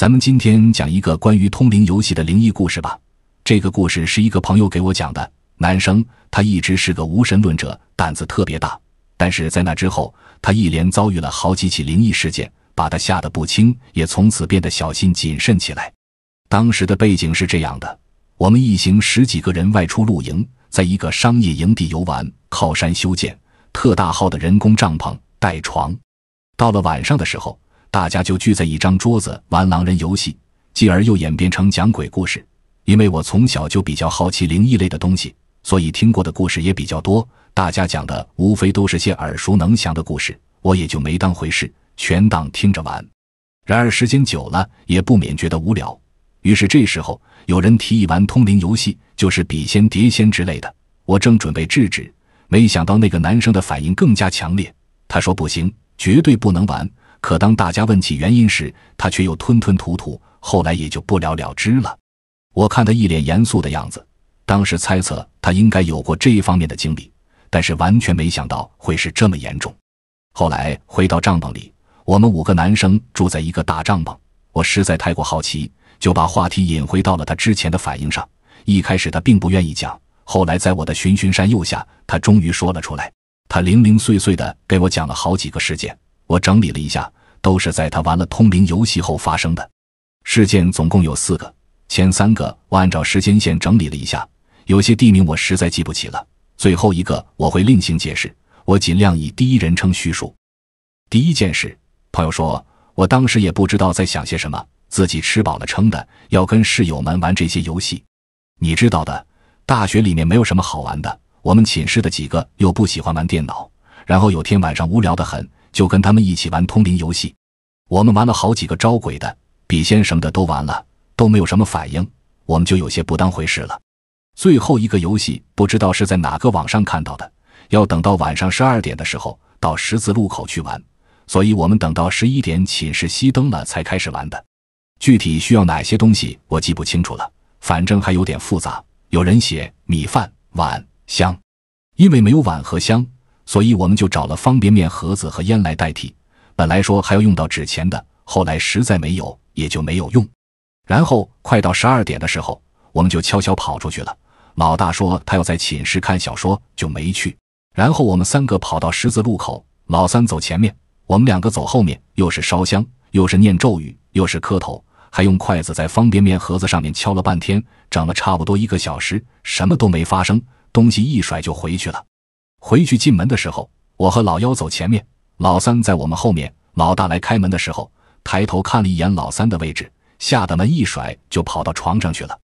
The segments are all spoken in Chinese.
咱们今天讲一个关于通灵游戏的灵异故事吧。这个故事是一个朋友给我讲的，男生，他一直是个无神论者，胆子特别大。但是在那之后，他一连遭遇了好几起灵异事件，把他吓得不轻，也从此变得小心谨慎起来。当时的背景是这样的：我们一行十几个人外出露营，在一个商业营地游玩，靠山修建特大号的人工帐篷带床。到了晚上的时候。大家就聚在一张桌子玩狼人游戏，继而又演变成讲鬼故事。因为我从小就比较好奇灵异类的东西，所以听过的故事也比较多。大家讲的无非都是些耳熟能详的故事，我也就没当回事，全当听着玩。然而时间久了，也不免觉得无聊。于是这时候有人提议玩通灵游戏，就是笔仙、碟仙之类的。我正准备制止，没想到那个男生的反应更加强烈，他说：“不行，绝对不能玩。”可当大家问起原因时，他却又吞吞吐吐，后来也就不了了之了。我看他一脸严肃的样子，当时猜测他应该有过这一方面的经历，但是完全没想到会是这么严重。后来回到帐篷里，我们五个男生住在一个大帐篷，我实在太过好奇，就把话题引回到了他之前的反应上。一开始他并不愿意讲，后来在我的循循善诱下，他终于说了出来。他零零碎碎的给我讲了好几个事件。我整理了一下，都是在他玩了通灵游戏后发生的事件，总共有四个。前三个我按照时间线整理了一下，有些地名我实在记不起了。最后一个我会另行解释。我尽量以第一人称叙述。第一件事，朋友说，我当时也不知道在想些什么，自己吃饱了撑的，要跟室友们玩这些游戏。你知道的，大学里面没有什么好玩的，我们寝室的几个又不喜欢玩电脑。然后有天晚上无聊的很。就跟他们一起玩通灵游戏，我们玩了好几个招鬼的笔仙什么的都玩了，都没有什么反应，我们就有些不当回事了。最后一个游戏不知道是在哪个网上看到的，要等到晚上十二点的时候到十字路口去玩，所以我们等到十一点寝室熄灯了才开始玩的。具体需要哪些东西我记不清楚了，反正还有点复杂。有人写米饭碗香，因为没有碗和香。所以我们就找了方便面盒子和烟来代替，本来说还要用到纸钱的，后来实在没有，也就没有用。然后快到十二点的时候，我们就悄悄跑出去了。老大说他要在寝室看小说，就没去。然后我们三个跑到十字路口，老三走前面，我们两个走后面，又是烧香，又是念咒语，又是磕头，还用筷子在方便面盒子上面敲了半天，整了差不多一个小时，什么都没发生，东西一甩就回去了。回去进门的时候，我和老幺走前面，老三在我们后面。老大来开门的时候，抬头看了一眼老三的位置，吓得门一甩就跑到床上去了。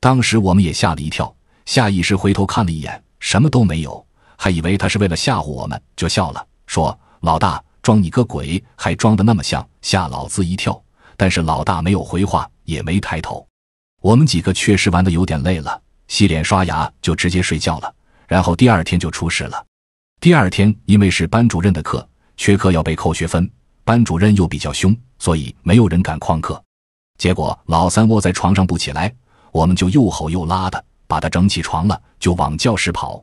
当时我们也吓了一跳，下意识回头看了一眼，什么都没有，还以为他是为了吓唬我们，就笑了，说：“老大装你个鬼，还装的那么像，吓老子一跳。”但是老大没有回话，也没抬头。我们几个确实玩的有点累了，洗脸刷牙就直接睡觉了。然后第二天就出事了。第二天因为是班主任的课，缺课要被扣学分，班主任又比较凶，所以没有人敢旷课。结果老三卧在床上不起来，我们就又吼又拉的把他整起床了，就往教室跑。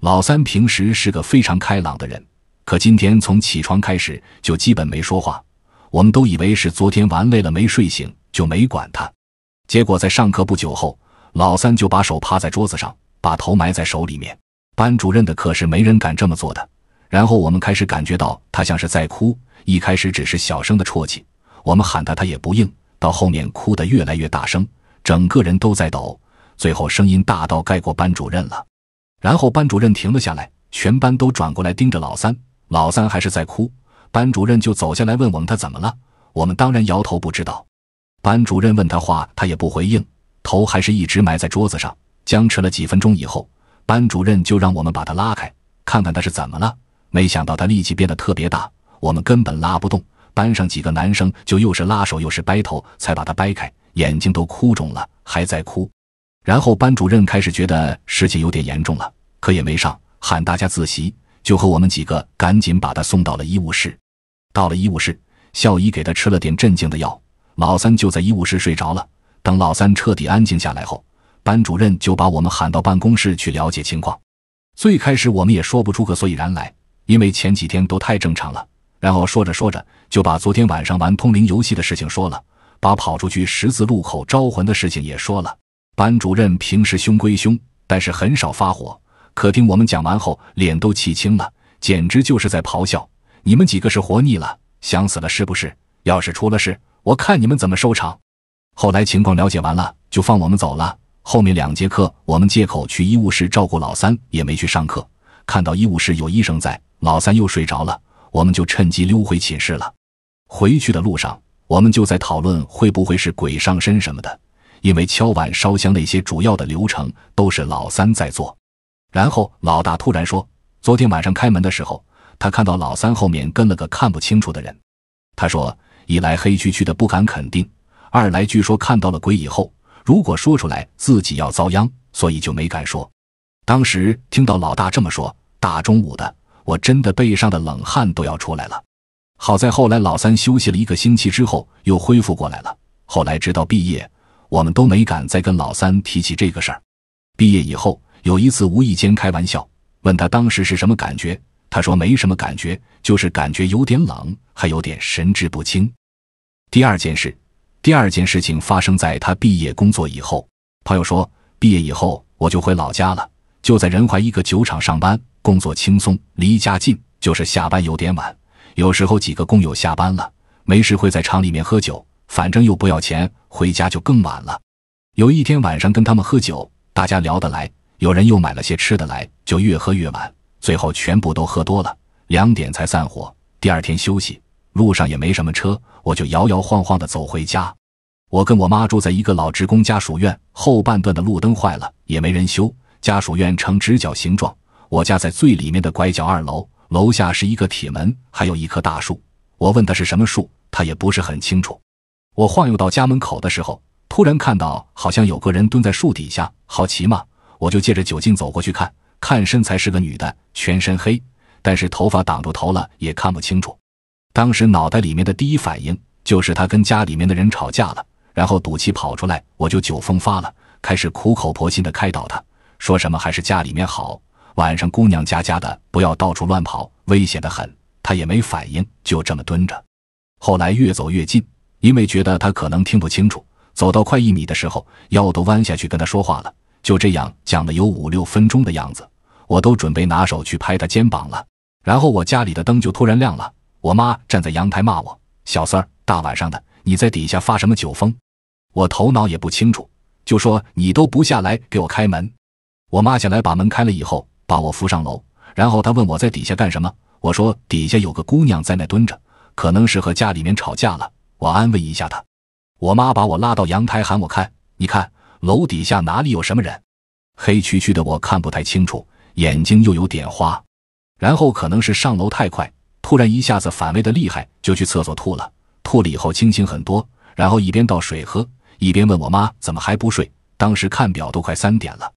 老三平时是个非常开朗的人，可今天从起床开始就基本没说话。我们都以为是昨天玩累了没睡醒，就没管他。结果在上课不久后，老三就把手趴在桌子上。把头埋在手里面，班主任的可是没人敢这么做的。然后我们开始感觉到他像是在哭，一开始只是小声的啜泣，我们喊他他也不应，到后面哭得越来越大声，整个人都在抖，最后声音大到盖过班主任了。然后班主任停了下来，全班都转过来盯着老三，老三还是在哭。班主任就走下来问我们他怎么了，我们当然摇头不知道。班主任问他话，他也不回应，头还是一直埋在桌子上。僵持了几分钟以后，班主任就让我们把他拉开，看看他是怎么了。没想到他力气变得特别大，我们根本拉不动。班上几个男生就又是拉手又是掰头，才把他掰开，眼睛都哭肿了，还在哭。然后班主任开始觉得事情有点严重了，可也没上，喊大家自习，就和我们几个赶紧把他送到了医务室。到了医务室，校医给他吃了点镇静的药，老三就在医务室睡着了。等老三彻底安静下来后。班主任就把我们喊到办公室去了解情况。最开始我们也说不出个所以然来，因为前几天都太正常了。然后说着说着，就把昨天晚上玩通灵游戏的事情说了，把跑出去十字路口招魂的事情也说了。班主任平时凶归凶，但是很少发火，可听我们讲完后，脸都气青了，简直就是在咆哮：“你们几个是活腻了，想死了是不是？要是出了事，我看你们怎么收场。”后来情况了解完了，就放我们走了。后面两节课，我们借口去医务室照顾老三，也没去上课。看到医务室有医生在，老三又睡着了，我们就趁机溜回寝室了。回去的路上，我们就在讨论会不会是鬼上身什么的，因为敲碗、烧香那些主要的流程都是老三在做。然后老大突然说，昨天晚上开门的时候，他看到老三后面跟了个看不清楚的人。他说，一来黑黢黢的不敢肯定，二来据说看到了鬼以后。如果说出来自己要遭殃，所以就没敢说。当时听到老大这么说，大中午的，我真的背上的冷汗都要出来了。好在后来老三休息了一个星期之后又恢复过来了。后来直到毕业，我们都没敢再跟老三提起这个事儿。毕业以后有一次无意间开玩笑问他当时是什么感觉，他说没什么感觉，就是感觉有点冷，还有点神志不清。第二件事。第二件事情发生在他毕业工作以后。朋友说，毕业以后我就回老家了，就在仁怀一个酒厂上班，工作轻松，离家近，就是下班有点晚。有时候几个工友下班了，没事会在厂里面喝酒，反正又不要钱，回家就更晚了。有一天晚上跟他们喝酒，大家聊得来，有人又买了些吃的来，就越喝越晚，最后全部都喝多了，两点才散伙。第二天休息。路上也没什么车，我就摇摇晃晃地走回家。我跟我妈住在一个老职工家属院，后半段的路灯坏了也没人修。家属院呈直角形状，我家在最里面的拐角二楼，楼下是一个铁门，还有一棵大树。我问他是什么树，他也不是很清楚。我晃悠到家门口的时候，突然看到好像有个人蹲在树底下，好奇嘛，我就借着酒劲走过去看看，身材是个女的，全身黑，但是头发挡住头了，也看不清楚。当时脑袋里面的第一反应就是他跟家里面的人吵架了，然后赌气跑出来，我就酒疯发了，开始苦口婆心的开导他，说什么还是家里面好，晚上姑娘家家的不要到处乱跑，危险的很。他也没反应，就这么蹲着。后来越走越近，因为觉得他可能听不清楚，走到快一米的时候，腰都弯下去跟他说话了。就这样讲了有五六分钟的样子，我都准备拿手去拍他肩膀了，然后我家里的灯就突然亮了。我妈站在阳台骂我：“小三儿，大晚上的你在底下发什么酒疯？”我头脑也不清楚，就说：“你都不下来给我开门。”我妈下来把门开了以后，把我扶上楼，然后她问我在底下干什么。我说：“底下有个姑娘在那蹲着，可能是和家里面吵架了，我安慰一下她。”我妈把我拉到阳台喊我看：“你看楼底下哪里有什么人？”黑黢黢的我看不太清楚，眼睛又有点花，然后可能是上楼太快。突然一下子反胃的厉害，就去厕所吐了。吐了以后清醒很多，然后一边倒水喝，一边问我妈怎么还不睡。当时看表都快三点了。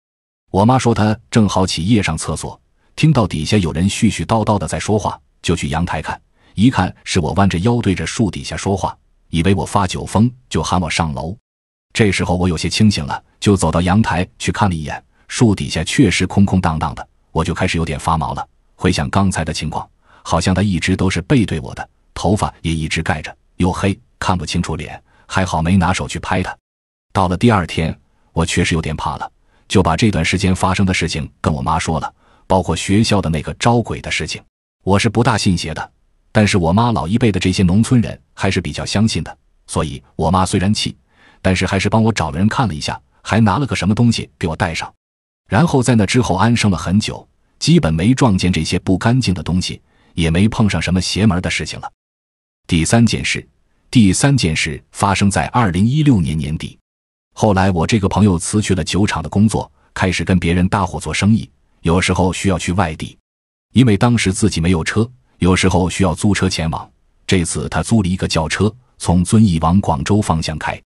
我妈说她正好起夜上厕所，听到底下有人絮絮叨叨的在说话，就去阳台看，一看是我弯着腰对着树底下说话，以为我发酒疯，就喊我上楼。这时候我有些清醒了，就走到阳台去看了一眼，树底下确实空空荡荡的，我就开始有点发毛了，回想刚才的情况。好像他一直都是背对我的，头发也一直盖着，又黑，看不清楚脸。还好没拿手去拍他。到了第二天，我确实有点怕了，就把这段时间发生的事情跟我妈说了，包括学校的那个招鬼的事情。我是不大信邪的，但是我妈老一辈的这些农村人还是比较相信的，所以我妈虽然气，但是还是帮我找了人看了一下，还拿了个什么东西给我带上。然后在那之后安生了很久，基本没撞见这些不干净的东西。也没碰上什么邪门的事情了。第三件事，第三件事发生在二零一六年年底。后来我这个朋友辞去了酒厂的工作，开始跟别人搭伙做生意，有时候需要去外地，因为当时自己没有车，有时候需要租车前往。这次他租了一个轿车，从遵义往广州方向开。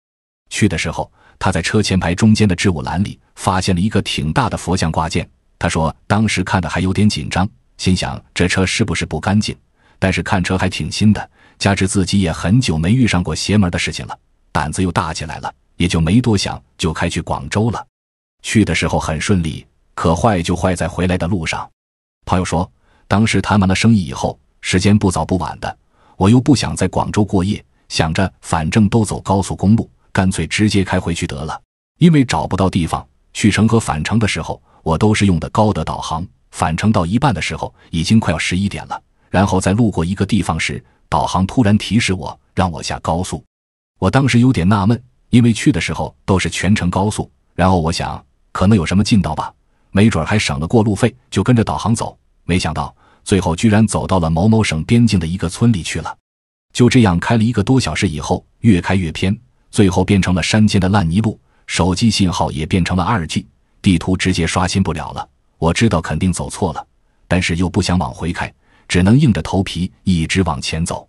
去的时候，他在车前排中间的置物篮里发现了一个挺大的佛像挂件。他说当时看的还有点紧张。心想这车是不是不干净？但是看车还挺新的，加之自己也很久没遇上过邪门的事情了，胆子又大起来了，也就没多想，就开去广州了。去的时候很顺利，可坏就坏在回来的路上。朋友说，当时谈完了生意以后，时间不早不晚的，我又不想在广州过夜，想着反正都走高速公路，干脆直接开回去得了。因为找不到地方，去程和返程的时候，我都是用的高德导航。返程到一半的时候，已经快要十一点了。然后在路过一个地方时，导航突然提示我让我下高速。我当时有点纳闷，因为去的时候都是全程高速。然后我想，可能有什么近道吧，没准还省了过路费。就跟着导航走，没想到最后居然走到了某某省边境的一个村里去了。就这样开了一个多小时以后，越开越偏，最后变成了山间的烂泥路，手机信号也变成了二 G，地图直接刷新不了了。我知道肯定走错了，但是又不想往回开，只能硬着头皮一直往前走。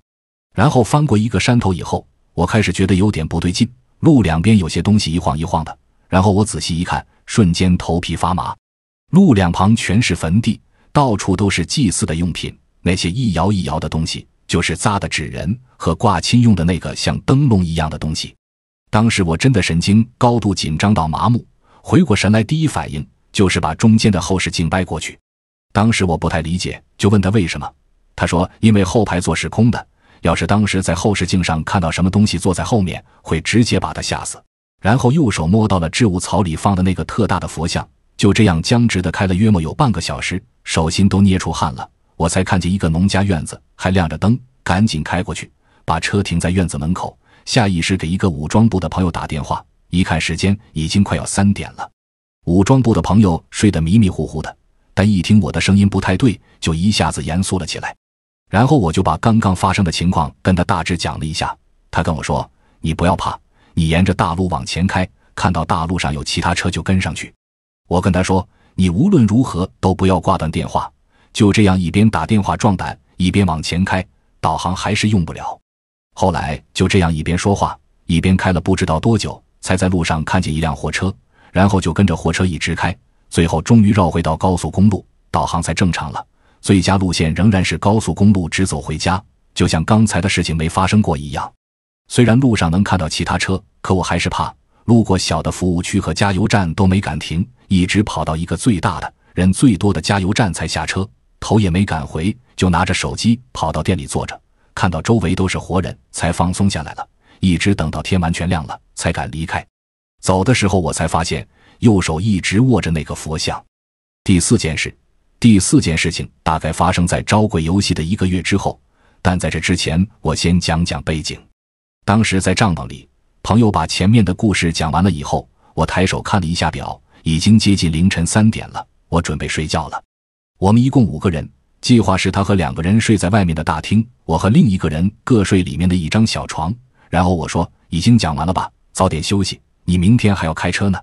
然后翻过一个山头以后，我开始觉得有点不对劲，路两边有些东西一晃一晃的。然后我仔细一看，瞬间头皮发麻，路两旁全是坟地，到处都是祭祀的用品。那些一摇一摇的东西，就是扎的纸人和挂亲用的那个像灯笼一样的东西。当时我真的神经高度紧张到麻木，回过神来，第一反应。就是把中间的后视镜掰过去。当时我不太理解，就问他为什么。他说：“因为后排座是空的，要是当时在后视镜上看到什么东西坐在后面，会直接把他吓死。”然后右手摸到了置物槽里放的那个特大的佛像，就这样僵直的开了约莫有半个小时，手心都捏出汗了。我才看见一个农家院子，还亮着灯，赶紧开过去，把车停在院子门口，下意识给一个武装部的朋友打电话。一看时间，已经快要三点了。武装部的朋友睡得迷迷糊糊的，但一听我的声音不太对，就一下子严肃了起来。然后我就把刚刚发生的情况跟他大致讲了一下。他跟我说：“你不要怕，你沿着大路往前开，看到大路上有其他车就跟上去。”我跟他说：“你无论如何都不要挂断电话，就这样一边打电话壮胆，一边往前开。导航还是用不了。”后来就这样一边说话一边开了，不知道多久才在路上看见一辆货车。然后就跟着货车一直开，最后终于绕回到高速公路，导航才正常了。最佳路线仍然是高速公路直走回家，就像刚才的事情没发生过一样。虽然路上能看到其他车，可我还是怕，路过小的服务区和加油站都没敢停，一直跑到一个最大的、人最多的加油站才下车，头也没敢回，就拿着手机跑到店里坐着，看到周围都是活人才放松下来了。一直等到天完全亮了，才敢离开。走的时候，我才发现右手一直握着那个佛像。第四件事，第四件事情大概发生在招鬼游戏的一个月之后，但在这之前，我先讲讲背景。当时在帐篷里，朋友把前面的故事讲完了以后，我抬手看了一下表，已经接近凌晨三点了，我准备睡觉了。我们一共五个人，计划是他和两个人睡在外面的大厅，我和另一个人各睡里面的一张小床。然后我说：“已经讲完了吧，早点休息。”你明天还要开车呢，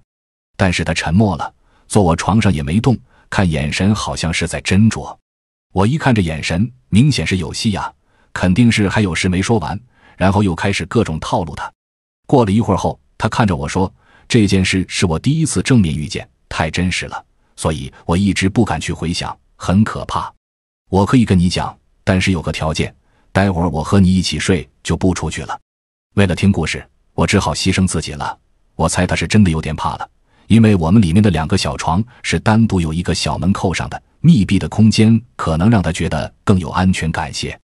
但是他沉默了，坐我床上也没动，看眼神好像是在斟酌。我一看这眼神，明显是有戏呀，肯定是还有事没说完。然后又开始各种套路他。过了一会儿后，他看着我说：“这件事是我第一次正面遇见，太真实了，所以我一直不敢去回想，很可怕。”我可以跟你讲，但是有个条件，待会儿我和你一起睡就不出去了。为了听故事，我只好牺牲自己了。我猜他是真的有点怕了，因为我们里面的两个小床是单独有一个小门扣上的，密闭的空间可能让他觉得更有安全感些。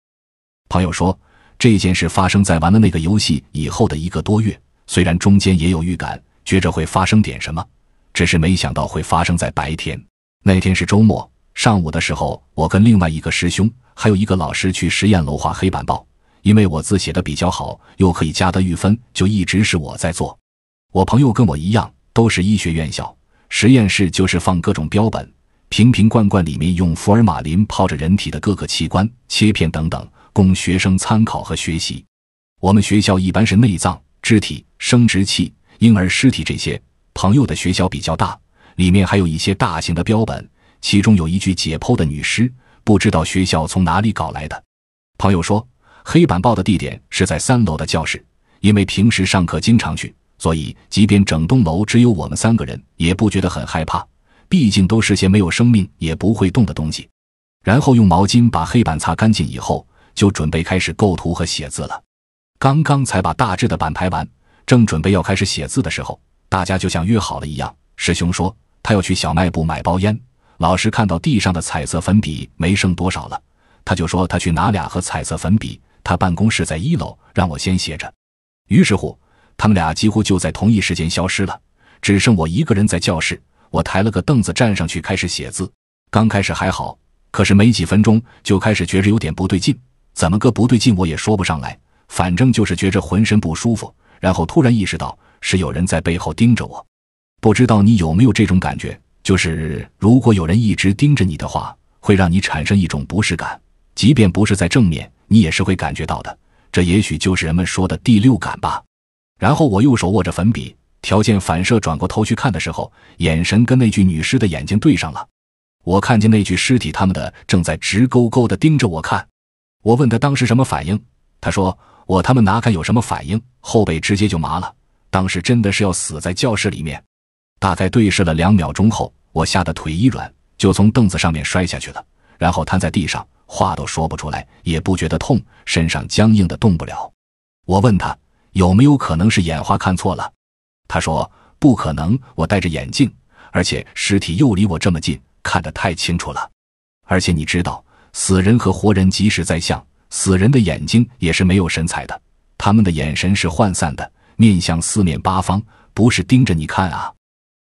朋友说这件事发生在玩了那个游戏以后的一个多月，虽然中间也有预感，觉着会发生点什么，只是没想到会发生在白天。那天是周末上午的时候，我跟另外一个师兄还有一个老师去实验楼画黑板报，因为我字写的比较好，又可以加得预分，就一直是我在做。我朋友跟我一样，都是医学院校实验室，就是放各种标本，瓶瓶罐罐里面用福尔马林泡着人体的各个器官切片等等，供学生参考和学习。我们学校一般是内脏、肢体、生殖器、婴儿尸体这些。朋友的学校比较大，里面还有一些大型的标本，其中有一具解剖的女尸，不知道学校从哪里搞来的。朋友说，黑板报的地点是在三楼的教室，因为平时上课经常去。所以，即便整栋楼只有我们三个人，也不觉得很害怕。毕竟都是些没有生命也不会动的东西。然后用毛巾把黑板擦干净以后，就准备开始构图和写字了。刚刚才把大致的板排完，正准备要开始写字的时候，大家就像约好了一样。师兄说他要去小卖部买包烟。老师看到地上的彩色粉笔没剩多少了，他就说他去拿俩盒彩色粉笔。他办公室在一楼，让我先写着。于是乎。他们俩几乎就在同一时间消失了，只剩我一个人在教室。我抬了个凳子站上去，开始写字。刚开始还好，可是没几分钟就开始觉着有点不对劲。怎么个不对劲，我也说不上来。反正就是觉着浑身不舒服。然后突然意识到是有人在背后盯着我。不知道你有没有这种感觉？就是如果有人一直盯着你的话，会让你产生一种不适感，即便不是在正面，你也是会感觉到的。这也许就是人们说的第六感吧。然后我右手握着粉笔，条件反射转过头去看的时候，眼神跟那具女尸的眼睛对上了。我看见那具尸体，他们的正在直勾勾的盯着我看。我问他当时什么反应，他说：“我他们哪敢有什么反应？后背直接就麻了，当时真的是要死在教室里面。”大概对视了两秒钟后，我吓得腿一软，就从凳子上面摔下去了，然后瘫在地上，话都说不出来，也不觉得痛，身上僵硬的动不了。我问他。有没有可能是眼花看错了？他说：“不可能，我戴着眼镜，而且尸体又离我这么近，看得太清楚了。而且你知道，死人和活人即使再像，死人的眼睛也是没有神采的，他们的眼神是涣散的，面向四面八方，不是盯着你看啊。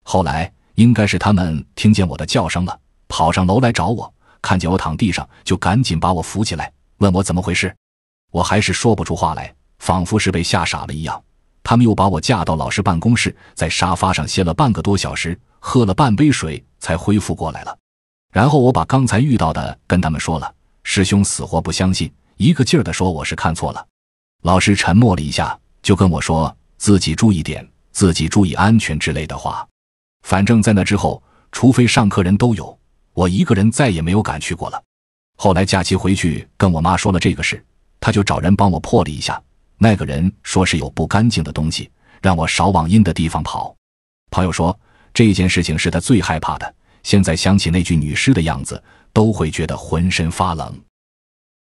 后来应该是他们听见我的叫声了，跑上楼来找我，看见我躺地上，就赶紧把我扶起来，问我怎么回事。我还是说不出话来。”仿佛是被吓傻了一样，他们又把我架到老师办公室，在沙发上歇了半个多小时，喝了半杯水才恢复过来了。然后我把刚才遇到的跟他们说了，师兄死活不相信，一个劲儿的说我是看错了。老师沉默了一下，就跟我说自己注意点，自己注意安全之类的话。反正，在那之后，除非上课人都有，我一个人再也没有敢去过了。后来假期回去跟我妈说了这个事，她就找人帮我破了一下。那个人说是有不干净的东西，让我少往阴的地方跑。朋友说这件事情是他最害怕的，现在想起那具女尸的样子，都会觉得浑身发冷。